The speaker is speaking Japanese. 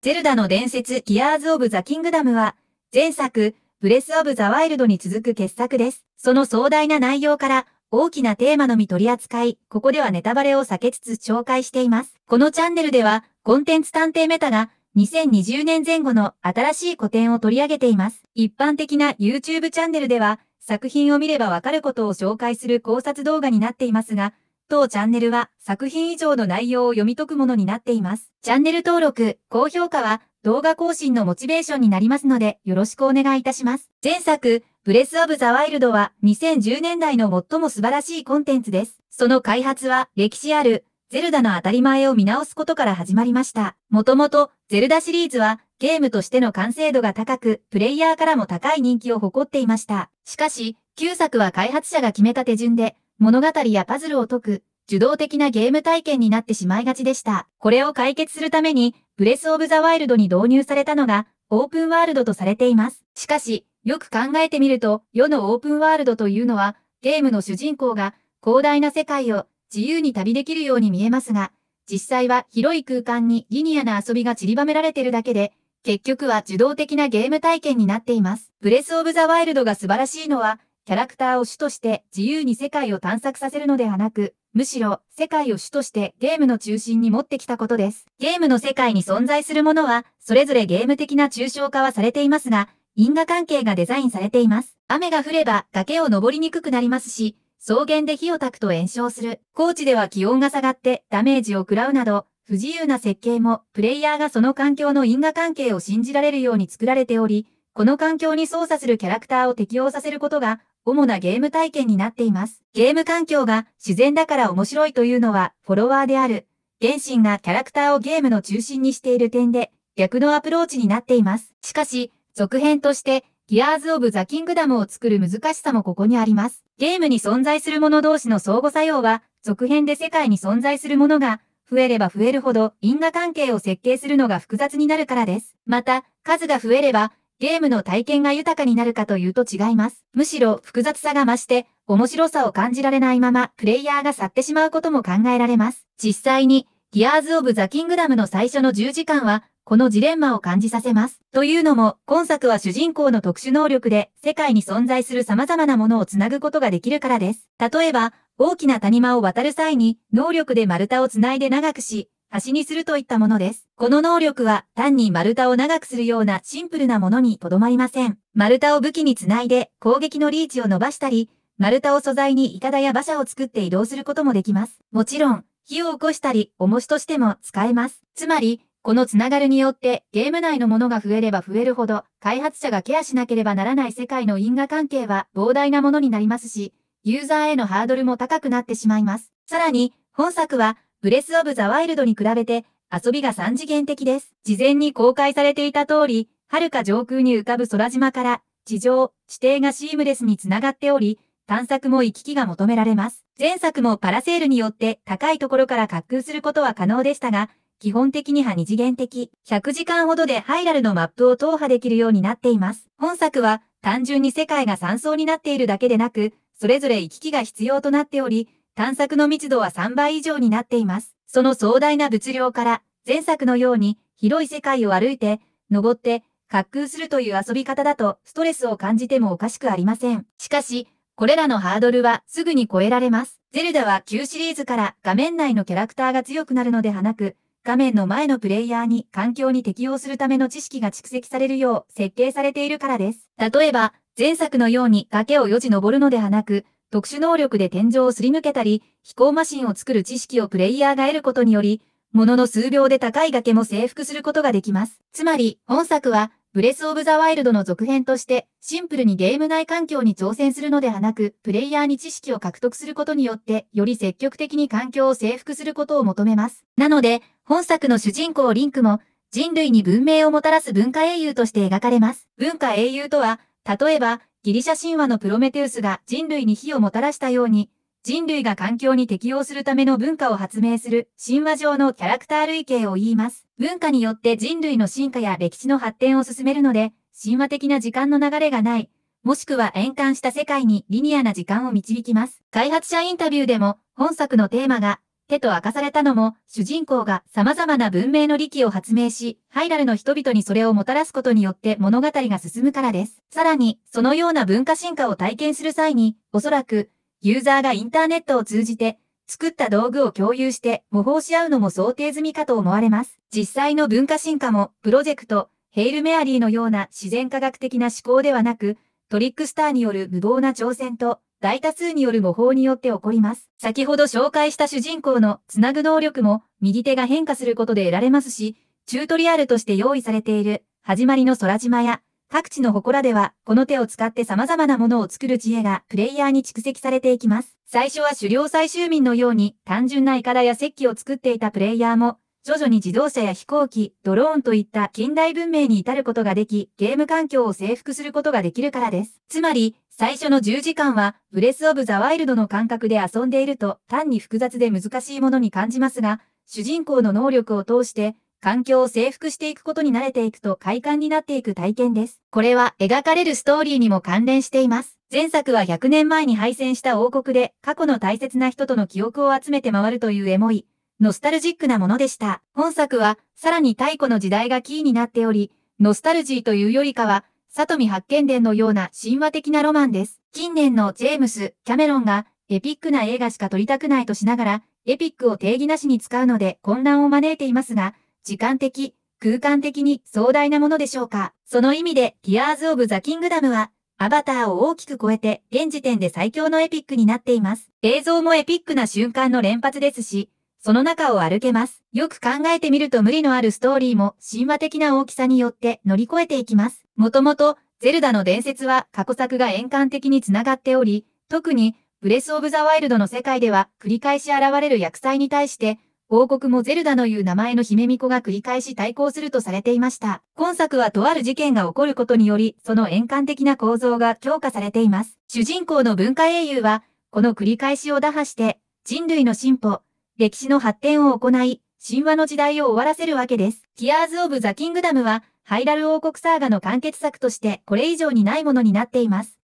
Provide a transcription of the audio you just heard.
ゼルダの伝説ギアーズ・オブ・ザ・キングダムは、前作、ブレス・オブ・ザ・ワイルドに続く傑作です。その壮大な内容から、大きなテーマのみ取り扱い、ここではネタバレを避けつつ紹介しています。このチャンネルでは、コンテンツ探偵メタが、2020年前後の新しい古典を取り上げています。一般的な YouTube チャンネルでは、作品を見ればわかることを紹介する考察動画になっていますが、当チャンネルは作品以上の内容を読み解くものになっています。チャンネル登録、高評価は動画更新のモチベーションになりますのでよろしくお願いいたします。前作、ブレス・オブ・ザ・ワイルドは2010年代の最も素晴らしいコンテンツです。その開発は歴史あるゼルダの当たり前を見直すことから始まりました。もともとゼルダシリーズはゲームとしての完成度が高く、プレイヤーからも高い人気を誇っていました。しかし、旧作は開発者が決めた手順で、物語やパズルを解く、受動的なゲーム体験になってしまいがちでした。これを解決するために、ブレスオブザワイルドに導入されたのが、オープンワールドとされています。しかし、よく考えてみると、世のオープンワールドというのは、ゲームの主人公が広大な世界を自由に旅できるように見えますが、実際は広い空間にリニアな遊びが散りばめられているだけで、結局は受動的なゲーム体験になっています。ブレスオブザワイルドが素晴らしいのは、キャラクターを主として自由に世界を探索させるのではなく、むしろ世界を主としてゲームの中心に持ってきたことです。ゲームの世界に存在するものは、それぞれゲーム的な抽象化はされていますが、因果関係がデザインされています。雨が降れば崖を登りにくくなりますし、草原で火を焚くと炎症する。高地では気温が下がってダメージを食らうなど、不自由な設計も、プレイヤーがその環境の因果関係を信じられるように作られており、この環境に操作するキャラクターを適用させることが、主なゲーム体験になっています。ゲーム環境が自然だから面白いというのはフォロワーである、原神がキャラクターをゲームの中心にしている点で、逆のアプローチになっています。しかし、続編として、ギアーズ・オブ・ザ・キングダムを作る難しさもここにあります。ゲームに存在する者同士の相互作用は、続編で世界に存在するものが、増えれば増えるほど因果関係を設計するのが複雑になるからです。また、数が増えれば、ゲームの体験が豊かになるかというと違います。むしろ複雑さが増して、面白さを感じられないまま、プレイヤーが去ってしまうことも考えられます。実際に、ギアーズ・オブ・ザ・キングダムの最初の10時間は、このジレンマを感じさせます。というのも、今作は主人公の特殊能力で、世界に存在する様々なものをつなぐことができるからです。例えば、大きな谷間を渡る際に、能力で丸太をつないで長くし、足しにするといったものです。この能力は単に丸太を長くするようなシンプルなものにとどまりません。丸太を武器につないで攻撃のリーチを伸ばしたり、丸太を素材にイカダや馬車を作って移動することもできます。もちろん、火を起こしたり、重しとしても使えます。つまり、このつながるによってゲーム内のものが増えれば増えるほど、開発者がケアしなければならない世界の因果関係は膨大なものになりますし、ユーザーへのハードルも高くなってしまいます。さらに、本作はブレス・オブ・ザ・ワイルドに比べて、遊びが三次元的です。事前に公開されていた通り、遥か上空に浮かぶ空島から、地上、地底がシームレスにつながっており、探索も行き来が求められます。前作もパラセールによって高いところから滑空することは可能でしたが、基本的には二次元的。100時間ほどでハイラルのマップを踏破できるようになっています。本作は単純に世界が3層になっているだけでなく、それぞれ行き来が必要となっており、探索の密度は3倍以上になっています。その壮大な物量から、前作のように広い世界を歩いて、登って、滑空するという遊び方だとストレスを感じてもおかしくありません。しかし、これらのハードルはすぐに超えられます。ゼルダは旧シリーズから画面内のキャラクターが強くなるのではなく、画面の前のプレイヤーに環境に適応するための知識が蓄積されるよう設計されているからです。例えば、前作のように崖をよじ登るのではなく、特殊能力で天井をすり抜けたり、飛行マシンを作る知識をプレイヤーが得ることにより、ものの数秒で高い崖も征服することができます。つまり、本作は、ブレスオブザワイルドの続編として、シンプルにゲーム内環境に挑戦するのではなく、プレイヤーに知識を獲得することによって、より積極的に環境を征服することを求めます。なので、本作の主人公リンクも、人類に文明をもたらす文化英雄として描かれます。文化英雄とは、例えば、ギリシャ神話のプロメテウスが人類に火をもたらしたように、人類が環境に適応するための文化を発明する神話上のキャラクター類型を言います。文化によって人類の進化や歴史の発展を進めるので、神話的な時間の流れがない、もしくは円環した世界にリニアな時間を導きます。開発者インタビューでも本作のテーマが手と明かされたのも、主人公が様々な文明の利器を発明し、ハイラルの人々にそれをもたらすことによって物語が進むからです。さらに、そのような文化進化を体験する際に、おそらく、ユーザーがインターネットを通じて、作った道具を共有して模倣し合うのも想定済みかと思われます。実際の文化進化も、プロジェクト、ヘイル・メアリーのような自然科学的な思考ではなく、トリックスターによる無謀な挑戦と、大多数による模倣によって起こります。先ほど紹介した主人公のつなぐ能力も右手が変化することで得られますし、チュートリアルとして用意されている始まりの空島や各地の祠ではこの手を使って様々なものを作る知恵がプレイヤーに蓄積されていきます。最初は狩猟採集民のように単純な筏や石器を作っていたプレイヤーも徐々に自動車や飛行機、ドローンといった近代文明に至ることができ、ゲーム環境を征服することができるからです。つまり、最初の10時間は、ブレス・オブ・ザ・ワイルドの感覚で遊んでいると、単に複雑で難しいものに感じますが、主人公の能力を通して、環境を征服していくことに慣れていくと快感になっていく体験です。これは描かれるストーリーにも関連しています。前作は100年前に敗戦した王国で過去の大切な人との記憶を集めて回るというエモい、ノスタルジックなものでした。本作はさらに太古の時代がキーになっており、ノスタルジーというよりかは里見八犬伝のような神話的なロマンです。近年のジェームス・キャメロンがエピックな映画しか撮りたくないとしながら、エピックを定義なしに使うので混乱を招いていますが、時間的、空間的に壮大なものでしょうか。その意味で、ティアーズ・オブ・ザ・キングダムは、アバターを大きく超えて、現時点で最強のエピックになっています。映像もエピックな瞬間の連発ですし、その中を歩けます。よく考えてみると無理のあるストーリーも神話的な大きさによって乗り越えていきます。もともと、ゼルダの伝説は過去作が円環的につながっており、特に、ブレス・オブ・ザ・ワイルドの世界では繰り返し現れる厄災に対して、王国もゼルダのいう名前の姫巫女が繰り返し対抗するとされていました。今作はとある事件が起こることにより、その円環的な構造が強化されています。主人公の文化英雄は、この繰り返しを打破して、人類の進歩、歴史の発展を行い、神話の時代を終わらせるわけです。ティアーズ・オブ・ザ・キングダムは、ハイダル王国サーガの完結作としてこれ以上にないものになっています。